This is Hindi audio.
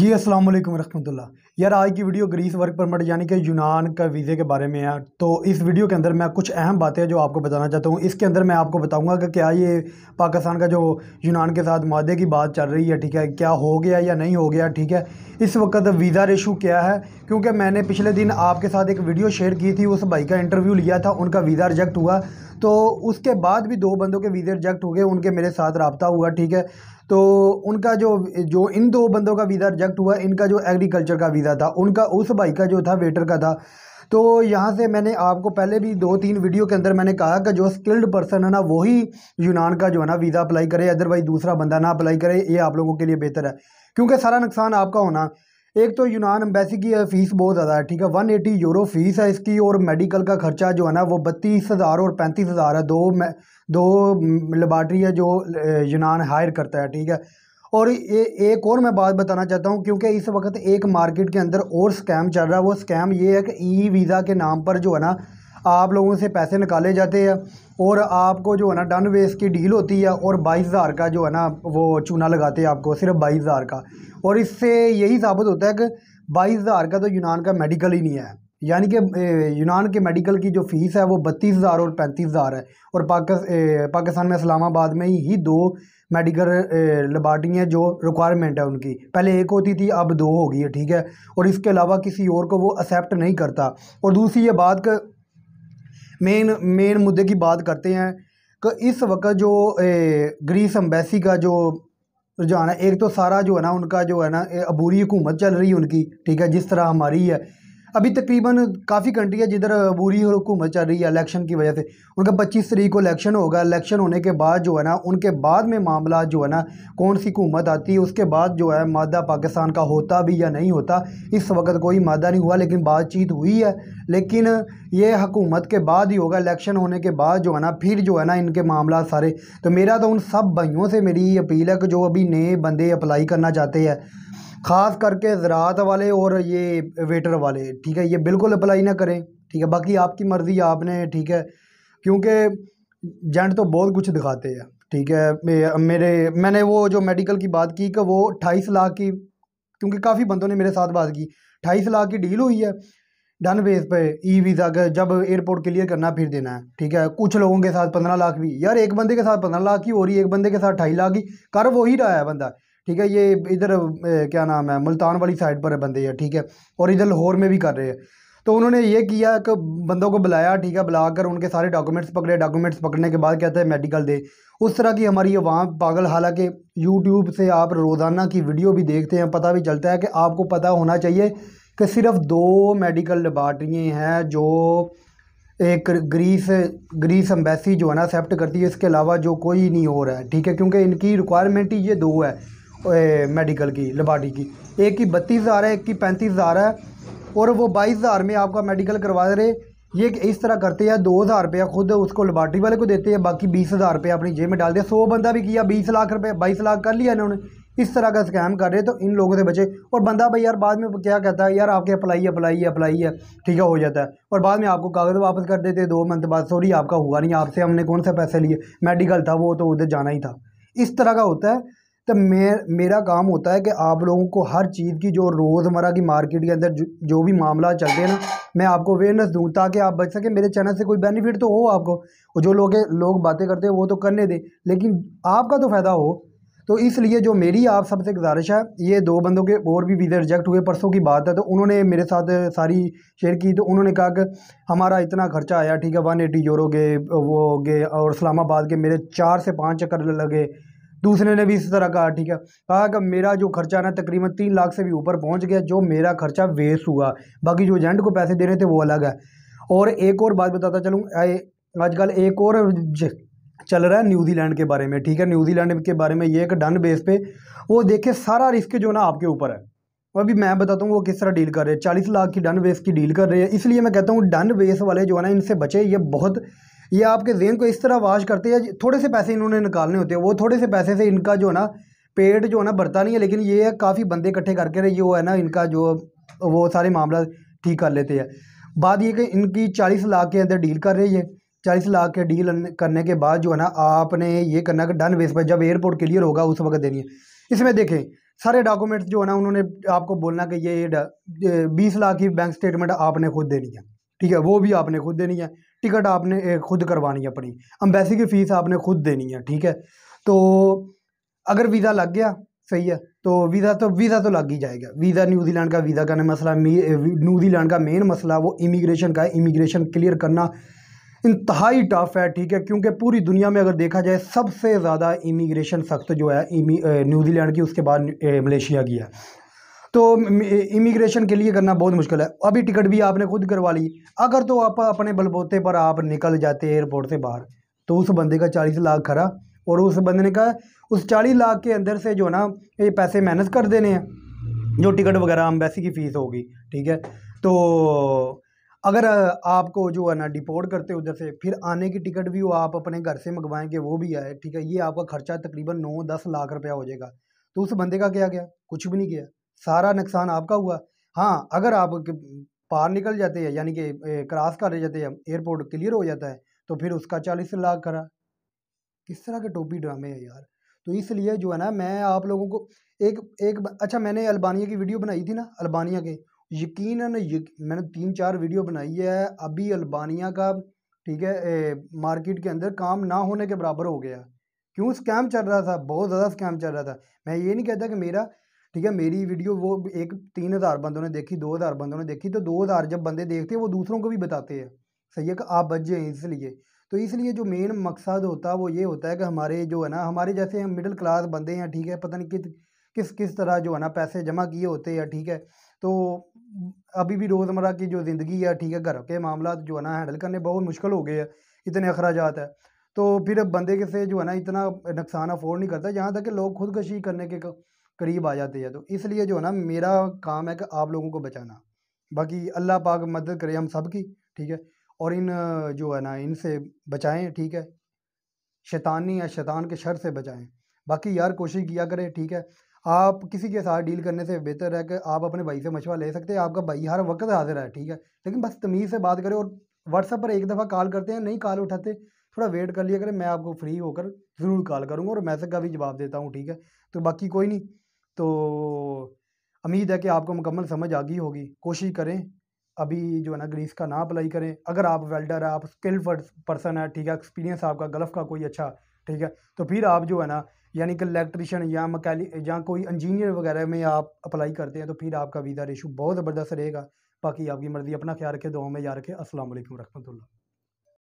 जी अस्सलाम वालेकुम रहमतुल्लाह यार आज की वीडियो ग्रीस वर्क परमिट यानी कि यूनान का वीज़े के बारे में है तो इस वीडियो के अंदर मैं कुछ अहम बातें जो आपको बताना चाहता हूँ इसके अंदर मैं आपको बताऊँगा कि क्या ये पाकिस्तान का जो यूनान के साथ मादे की बात चल रही है ठीक है क्या हो गया या नहीं हो गया ठीक है इस वक्त वीज़ा रेशू क्या है क्योंकि मैंने पिछले दिन आपके साथ एक वीडियो शेयर की थी उस भाई का इंटरव्यू लिया था उनका वीज़ा रिजेक्ट हुआ तो उसके बाद भी दो बंदों के वीज़े रिजेक्ट हो गए उनके मेरे साथ रबता हुआ ठीक है तो उनका जो जो इन दो बंदों का वीज़ा रिजेक्ट हुआ इनका जो एग्रीकल्चर का वीज़ा था उनका उस भाई का जो था वेटर का था तो यहाँ से मैंने आपको पहले भी दो तीन वीडियो के अंदर मैंने कहा कि जो स्किल्ड पर्सन है ना वही यूनान का जो है ना वीज़ा अप्लाई करे अदरवाइज़ दूसरा बंदा ना अप्लाई करे ये आप लोगों के लिए बेहतर है क्योंकि सारा नुकसान आपका होना एक तो यूनान एम्बेसी की फ़ीस बहुत ज़्यादा है ठीक है वन एटी यूरो फ़ीस है इसकी और मेडिकल का खर्चा जो है ना वो बत्तीस हज़ार और पैंतीस हज़ार है दो दो लेबार्ट्री है जो यूनान हायर करता है ठीक है और ए, एक और मैं बात बताना चाहता हूँ क्योंकि इस वक्त एक मार्केट के अंदर और स्कैम चल रहा है वो स्कैम ये है कि ई वीज़ा के नाम पर जो है ना आप लोगों से पैसे निकाले जाते हैं और आपको जो है ना डन वेस्ट की डील होती है और बाईस हज़ार का जो है ना वो चूना लगाते हैं आपको सिर्फ बाईस हज़ार का और इससे यही साबित होता है कि बाईस हज़ार का तो यूनान का मेडिकल ही नहीं है यानी कि यूनान के मेडिकल की जो फ़ीस है वो बत्तीस हज़ार और पैंतीस हज़ार है और पाकिस्तान में इस्लामाबाद में ही दो मेडिकल लबार्टी हैं जो रिक्वायरमेंट है उनकी पहले एक होती थी अब दो हो गई है ठीक है और इसके अलावा किसी और को वो एक्सेप्ट नहीं करता और दूसरी ये बात कि मेन मेन मुद्दे की बात करते हैं कि इस वक्त जो ग्रीस अम्बेसी का जो रुझान है एक तो सारा जो है ना उनका जो है ना अबूरी हुकूमत चल रही है उनकी ठीक है जिस तरह हमारी है अभी तकरीबन काफ़ी कंट्री है जिधर बुरी हुकूमत चल रही है इलेक्शन की वजह से उनका पच्चीस तरीक को इलेक्शन होगा इलेक्शन होने के बाद जो है ना उनके बाद में मामला जो है ना कौन सी हुकूमत आती है उसके बाद जो है मादा पाकिस्तान का होता भी या नहीं होता इस वक्त कोई मादा नहीं हुआ लेकिन बातचीत हुई है लेकिन ये हकूमत के बाद ही होगा इलेक्शन होने के बाद जो है ना फिर जो है ना इनके मामला सारे तो मेरा तो उन सब भाइयों से मेरी अपील है कि जो अभी नए बंदे अप्लाई करना चाहते हैं ख़ास करके ज़रात वाले और ये वेटर वाले ठीक है ये बिल्कुल अप्लाई ना करें ठीक है बाकी आपकी मर्ज़ी आपने ठीक है क्योंकि जेंट तो बहुत कुछ दिखाते हैं ठीक है मेरे मैंने वो जो मेडिकल की बात की कि वो अट्ठाईस लाख की क्योंकि काफ़ी बंदों ने मेरे साथ बात की अट्ठाईस लाख की डील हुई है डन बेस पे ई वीज़ा का जब एयरपोर्ट क्लियर करना फिर देना है ठीक है कुछ लोगों के साथ पंद्रह लाख भी यार एक बंदे के साथ पंद्रह लाख की और ही एक बंदे के साथ ढाई लाख की कर वो ही रहा है बंदा ठीक है ये इधर क्या नाम है मुल्तान वाली साइड पर बंदे हैं ठीक है और इधर लाहौर में भी कर रहे हैं तो उन्होंने ये किया कि बंदों को बुलाया ठीक है बुला कर उनके सारे डॉक्यूमेंट्स पकड़े डॉक्यूमेंट्स पकड़ने के बाद कहते हैं मेडिकल दे उस तरह की हमारी वहाँ पागल हालांकि यूट्यूब से आप रोज़ाना की वीडियो भी देखते हैं पता भी चलता है कि आपको पता होना चाहिए कि सिर्फ दो मेडिकल लेबार्ट्रियाँ हैं जो एक ग्रीस ग्रीस एम्बेसी जो है ना एक्सेप्ट करती है इसके अलावा जो कोई नहीं हो रहा है ठीक है क्योंकि इनकी रिक्वायरमेंट ही ये दो है मेडिकल की लबाटी की एक की बत्तीस हज़ार है एक की पैंतीस हज़ार है और वो बाईस हज़ार में आपका मेडिकल करवा रहे ये इस तरह करते हैं दो हज़ार रुपया खुद उसको लेबार्टी वाले को देते हैं बाकी बीस हज़ार रुपया अपनी जेब में डाल दिया सौ बंदा भी किया बीस लाख रुपये बाईस लाख कर लिया इन्होंने इस तरह का स्कैम कर रहे तो इन लोगों से बचे और बंदा भाई यार बाद में क्या कहता है यार आपके अप्लाई अप्लाई अप्लाई है ठीक है हो जाता है और बाद में आपको कागज़ वापस कर देते दो मंथ बाद सॉरी आपका हुआ नहीं आपसे हमने कौन से पैसे लिए मेडिकल था वो तो उधर जाना ही था इस तरह का होता है तो मे मेरा काम होता है कि आप लोगों को हर चीज़ की जो रोज़मर्रा की मार्केट के अंदर जो, जो भी मामला चलते हैं ना मैं आपको अवेयरनेस दूँ ताकि आप बच सकें मेरे चैनल से कोई बेनिफिट तो हो आपको और जो लोग लोग बातें करते हैं वो तो करने दें लेकिन आपका तो फ़ायदा हो तो इसलिए जो मेरी आप सबसे गुजारिश है ये दो बंदों के और भी वीज़े रिजेक्ट हुए परसों की बात है तो उन्होंने मेरे साथ सारी शेयर की तो उन्होंने कहा कि हमारा इतना खर्चा आया ठीक है वन एटी यूरो के वो गए और इस्लामाबाद के मेरे चार से पाँच चक्कर लगे दूसरे ने भी इस तरह कहा ठीक है कहा कि मेरा जो खर्चा ना तकरीबन तीन लाख से भी ऊपर पहुंच गया जो मेरा खर्चा वेस्ट हुआ बाकी जो एजेंट को पैसे दे रहे थे वो अलग है और एक और बात बताता चलूँ आजकल एक और चल रहा है न्यूजीलैंड के बारे में ठीक है न्यूजीलैंड के बारे में ये एक डन बेस पे वो देखे सारा रिस्क जो ना आपके ऊपर है अभी मैं बताता हूँ वो किस तरह डील कर रहे हैं चालीस लाख की डन बेस की डील कर रहे हैं इसलिए मैं कहता हूँ डन बेस वाले जो है ना इनसे बचे ये बहुत ये आपके जेन को इस तरह वाश करते हैं थोड़े से पैसे इन्होंने निकालने होते हैं वो थोड़े से पैसे से इनका जो है ना पेट जो है ना बढ़ता नहीं है लेकिन ये काफ़ी बंदे इकट्ठे करके ये वो है ना इनका जो वो सारे मामला ठीक कर लेते हैं बात ये कि इनकी चालीस लाख के अंदर डील कर रही है चालीस लाख के डील करने के बाद जो है ना आपने ये करना कि डन वेस पर जब एयरपोर्ट क्लियर होगा उस वक्त देनी है इसमें देखें सारे डॉक्यूमेंट्स जो है ना उन्होंने आपको बोलना कि ये बीस लाख की बैंक स्टेटमेंट आपने खुद देनी है ठीक है वो भी आपने खुद देनी है टिकट आपने खुद करवानी है अपनी अम्बेसी की फ़ीस आपने खुद देनी है ठीक है तो अगर वीज़ा लग गया सही है तो वीज़ा तो वीज़ा तो लग ही जाएगा वीज़ा न्यूजीलैंड का वीज़ा करने मसला न्यूजीलैंड का मेन मसला वो इमिग्रेशन का है इमिग्रेशन क्लियर करना इंतहाई टफ है ठीक है क्योंकि पूरी दुनिया में अगर देखा जाए सबसे ज़्यादा इमिग्रेशन सख्त जो है न्यूजीलैंड की उसके बाद मलेशिया की है तो इमिग्रेशन के लिए करना बहुत मुश्किल है अभी टिकट भी आपने खुद करवा ली अगर तो आप अपने बलबोते पर आप निकल जाते एयरपोर्ट से बाहर तो उस बंदे का चालीस लाख खरा और उस बंदे ने कहा उस चालीस लाख के अंदर से जो ना ये पैसे मैनेज कर देने हैं जो टिकट वगैरह अम्बेसी की फ़ीस होगी ठीक है तो अगर आपको जो है ना डिपोर्ट करते उधर से फिर आने की टिकट भी वो आप अपने घर से मंगवाएंगे वो भी आए ठीक है ये आपका खर्चा तकरीबन नौ दस लाख रुपया हो जाएगा तो उस बंदे का क्या गया कुछ भी नहीं किया सारा नुकसान आपका हुआ हाँ अगर आप पार निकल जाते हैं यानी कि क्रॉस कर जाते हैं एयरपोर्ट क्लियर हो जाता है तो फिर उसका चालीस लाख करा किस तरह के टोपी ड्रामे है यार तो इसलिए जो है ना मैं आप लोगों को एक एक अच्छा मैंने अल्बानिया की वीडियो बनाई थी ना अल्बानिया के यकीन यक, मैंने तीन चार वीडियो बनाई है अभी अल्बानिया का ठीक है ए, मार्केट के अंदर काम ना होने के बराबर हो गया क्यों स्कैम चल रहा था बहुत ज़्यादा स्कैम चल रहा था मैं ये नहीं कहता कि मेरा ठीक है मेरी वीडियो वो एक तीन हज़ार बंदों ने देखी दो हज़ार बंदों ने देखी तो दो हज़ार जब बंदे देखते हैं वो दूसरों को भी बताते हैं सही है कि आप बच जाए इसलिए तो इसलिए जो मेन मकसद होता है वो ये होता है कि हमारे जो है ना हमारे जैसे हम मिडिल क्लास बंदे हैं ठीक है पता नहीं कित किस किस तरह जो है ना पैसे जमा किए होते हैं ठीक है तो अभी भी रोज़मर्रा की जो ज़िंदगी है ठीक है घर के मामला जो है ना हैंडल करने बहुत मुश्किल हो गए हैं इतने अखराज है तो फिर बंदे के से जो है ना इतना नुकसान अफोर्ड नहीं करता जहाँ तक कि लोग खुदकशी करने के करीब आ जाती है तो इसलिए जो है ना मेरा काम है कि आप लोगों को बचाना बाकी अल्लाह पाक मदद करे हम सब की ठीक है और इन जो है ना इनसे बचाएं ठीक है शैतानी या शैतान के शर से बचाएं बाकी यार कोशिश किया करें ठीक है आप किसी के साथ डील करने से बेहतर है कि आप अपने भाई से मशवरा ले सकते हैं आपका भाई हर वक्त हाजिर है ठीक है लेकिन बस तमीज़ से बात करें और व्हाट्सअप पर एक दफ़ा कॉल करते हैं नहीं कॉल उठाते थोड़ा वेट कर लिया करें मैं आपको फ्री होकर ज़रूर कॉल करूँगा और मैसेज का भी जवाब देता हूँ ठीक है तो बाकी कोई नहीं तो उम्मीद है कि आपको मुकम्मल समझ आ गई होगी कोशिश करें अभी जो है ना ग्रीस का ना अप्लाई करें अगर आप वेल्डर है आप स्किल पर्सन है ठीक है एक्सपीरियंस आपका गल्फ का कोई अच्छा ठीक है तो फिर आप जो है ना यानी कि इलेक्ट्रिशियन या मकैनिक या कोई इंजीनियर वगैरह में आप अप्लाई करते हैं तो फिर आपका वीज़ा रेशू बहुत ज़बरदस्त रहेगा बाकी आपकी मर्ज़ी अपना ख्याल रखें दो में याद रखें असल ला